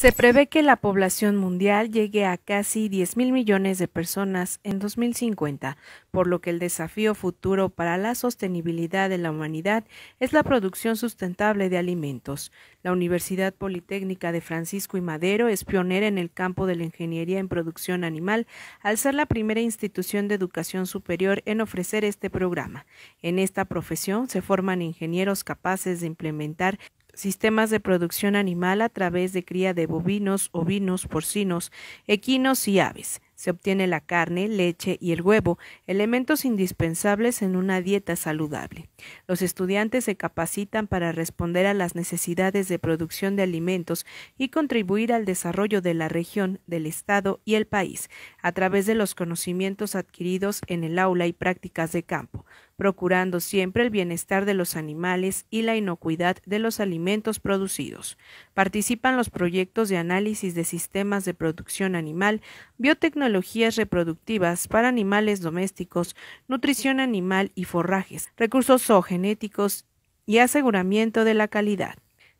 Se prevé que la población mundial llegue a casi 10 mil millones de personas en 2050, por lo que el desafío futuro para la sostenibilidad de la humanidad es la producción sustentable de alimentos. La Universidad Politécnica de Francisco y Madero es pionera en el campo de la ingeniería en producción animal al ser la primera institución de educación superior en ofrecer este programa. En esta profesión se forman ingenieros capaces de implementar sistemas de producción animal a través de cría de bovinos, ovinos, porcinos, equinos y aves. Se obtiene la carne, leche y el huevo, elementos indispensables en una dieta saludable. Los estudiantes se capacitan para responder a las necesidades de producción de alimentos y contribuir al desarrollo de la región, del Estado y el país, a través de los conocimientos adquiridos en el aula y prácticas de campo procurando siempre el bienestar de los animales y la inocuidad de los alimentos producidos. Participan los proyectos de análisis de sistemas de producción animal, biotecnologías reproductivas para animales domésticos, nutrición animal y forrajes, recursos zoogenéticos y aseguramiento de la calidad.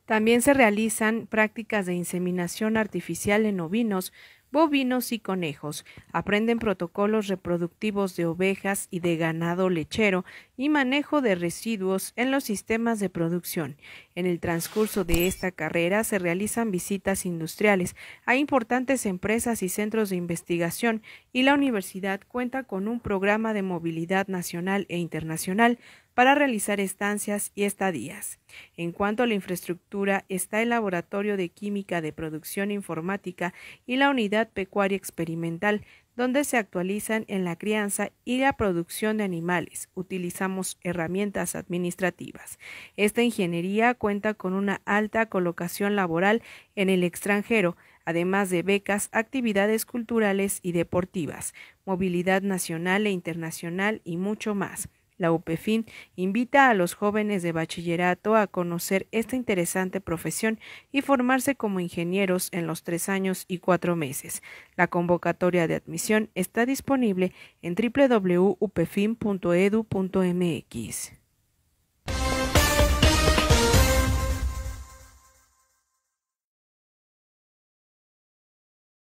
También se realizan prácticas de inseminación artificial en ovinos, bovinos y conejos, aprenden protocolos reproductivos de ovejas y de ganado lechero y manejo de residuos en los sistemas de producción. En el transcurso de esta carrera se realizan visitas industriales a importantes empresas y centros de investigación y la universidad cuenta con un programa de movilidad nacional e internacional para realizar estancias y estadías. En cuanto a la infraestructura, está el Laboratorio de Química de Producción Informática y la Unidad Pecuaria Experimental, donde se actualizan en la crianza y la producción de animales. Utilizamos herramientas administrativas. Esta ingeniería cuenta con una alta colocación laboral en el extranjero, además de becas, actividades culturales y deportivas, movilidad nacional e internacional y mucho más la UPEFIN invita a los jóvenes de bachillerato a conocer esta interesante profesión y formarse como ingenieros en los tres años y cuatro meses. La convocatoria de admisión está disponible en www.upefin.edu.mx.